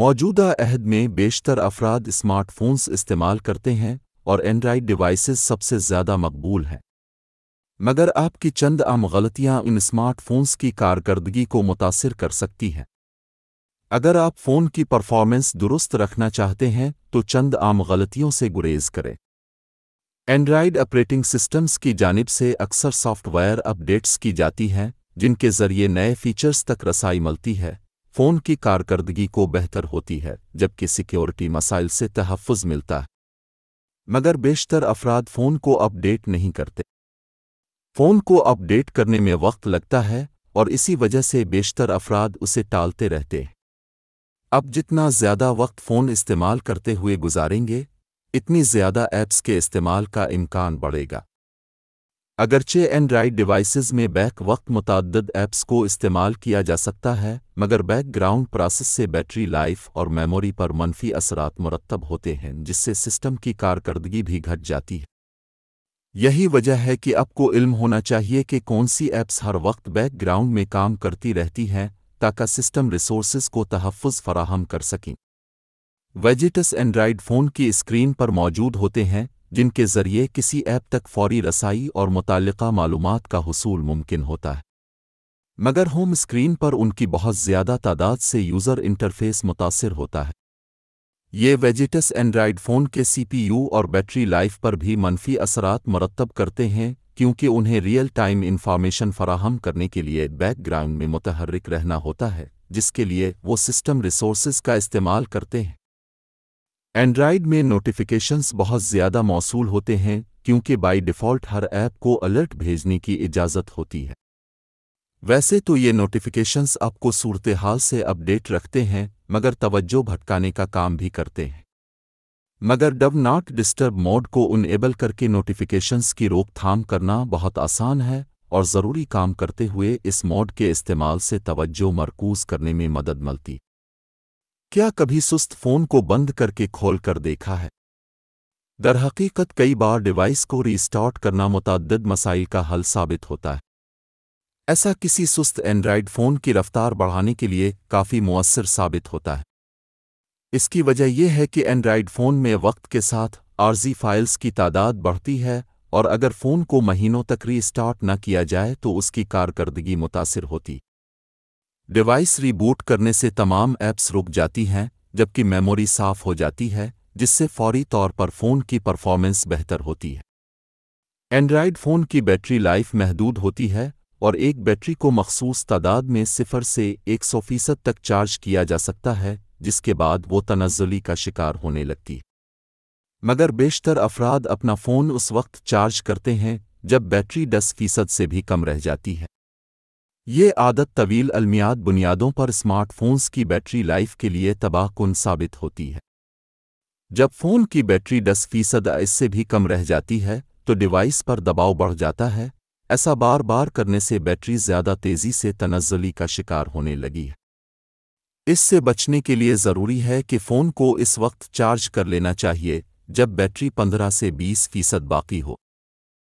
मौजूदा अहद में बेशतर अफराद स्मार्टफोन्स इस्तेमाल करते हैं और एंड्राइड डिवाइसेस सबसे ज़्यादा मकबूल हैं मगर आपकी चंद आम गलतियां इन स्मार्टफोन्स की कारकर्दगी को मुतासर कर सकती हैं अगर आप फ़ोन की परफॉर्मेंस दुरुस्त रखना चाहते हैं तो चंद आम गलतियों से गुरेज करें एंड्राइड ऑपरेटिंग सिस्टम्स की जानब से अक्सर सॉफ्टवेयर अपडेट्स की जाती हैं जिनके ज़रिए नए फीचर्स तक रसाई मिलती है फ़ोन की कारकर्दगी को बेहतर होती है जबकि सिक्योरिटी मसाइल से तहफ़ मिलता है मगर बेशतर अफराद फ़ोन को अपडेट नहीं करते फ़ोन को अपडेट करने में वक्त लगता है और इसी वजह से बेशतर अफराद उसे टालते रहते हैं अब जितना ज़्यादा वक्त फ़ोन इस्तेमाल करते हुए गुजारेंगे इतनी ज़्यादा ऐप्स के इस्तेमाल का इम्कान बढ़ेगा अगरचे एंड्राइड डिवाइसेस में बैक वक्त मुतद ऐप्स को इस्तेमाल किया जा सकता है मगर बैकग्राउंड प्रोसेस से बैटरी लाइफ और मेमोरी पर मनफी असरात मुरतब होते हैं जिससे सिस्टम की कारकर्दगी भी घट जाती है यही वजह है कि आपको इल्म होना चाहिए कि कौन सी ऐप्स हर वक्त बैकग्राउंड में काम करती रहती हैं ताकि सिस्टम रिसोर्स को तहफ़ फ़राहम कर सकें वेजिटस एंड्राइड फ़ोन की स्क्रीन पर मौजूद होते हैं जिनके ज़रिए किसी ऐप तक फौरी रसाई और मुतल मालूम का हसूल मुमकिन होता है मगर होम स्क्रीन पर उनकी बहुत ज़्यादा तादाद से यूज़र इंटरफेस मुतासर होता है ये वेजिटस एंड्राइड फ़ोन के सीपीयू और बैटरी लाइफ पर भी मनफी असरात मरतब करते हैं क्योंकि उन्हें रियल टाइम इंफॉर्मेशन फराहम करने के लिए बैकग्राउंड में मुतहरक रहना होता है जिसके लिए वो सिस्टम रिसोर्स का इस्तेमाल करते हैं एंड्राइड में नोटिफिकेशंस बहुत ज़्यादा मौसू होते हैं क्योंकि बाय डिफ़ॉल्ट हर ऐप को अलर्ट भेजने की इजाज़त होती है वैसे तो ये नोटिफिकेशंस आपको सूरत हाल से अपडेट रखते हैं मगर तवज्जो भटकाने का काम भी करते हैं मगर डब नॉट डिस्टर्ब मोड को उनएबल करके नोटिफिकेशंस की रोकथाम करना बहुत आसान है और ज़रूरी काम करते हुए इस मोड के इस्तेमाल से तवज्जो मरकूज़ करने में मदद मिलती क्या कभी सुस्त फोन को बंद करके खोल कर देखा है दरहकीकत कई बार डिवाइस को रीस्टार्ट करना मुतद मसाइल का हल साबित होता है ऐसा किसी सुस्त एंड्रॉयड फ़ोन की रफ्तार बढ़ाने के लिए काफ़ी मुसर साबित होता है इसकी वजह यह है कि एंड्रॉयड फ़ोन में वक्त के साथ आर्जी फाइल्स की तादाद बढ़ती है और अगर फ़ोन को महीनों तक रीस्टार्ट न किया जाए तो उसकी कारकर्दगी मुतासर होती डिवाइस रिबूट करने से तमाम ऐप्स रुक जाती हैं जबकि मेमोरी साफ हो जाती है जिससे फौरी तौर पर फ़ोन की परफॉर्मेंस बेहतर होती है एंड्राइड फ़ोन की बैटरी लाइफ महदूद होती है और एक बैटरी को मखसूस तादाद में सिफर से एक सौ फीसद तक चार्ज किया जा सकता है जिसके बाद वो तनज़ली का शिकार होने लगती है मगर बेशतर अफराद अपना फ़ोन उस वक्त चार्ज करते हैं जब बैटरी दस फीसद से भी कम रह जाती है ये आदत तवील अलमियाद बुनियादों पर स्मार्टफोन्स की बैटरी लाइफ के लिए तबाह कन साबित होती है जब फ़ोन की बैटरी दस फीसद इससे भी कम रह जाती है तो डिवाइस पर दबाव बढ़ जाता है ऐसा बार बार करने से बैटरी ज़्यादा तेज़ी से तनज़ली का शिकार होने लगी है इससे बचने के लिए ज़रूरी है कि फ़ोन को इस वक्त चार्ज कर लेना चाहिए जब बैटरी पंद्रह से बीस फीसद बाकी हो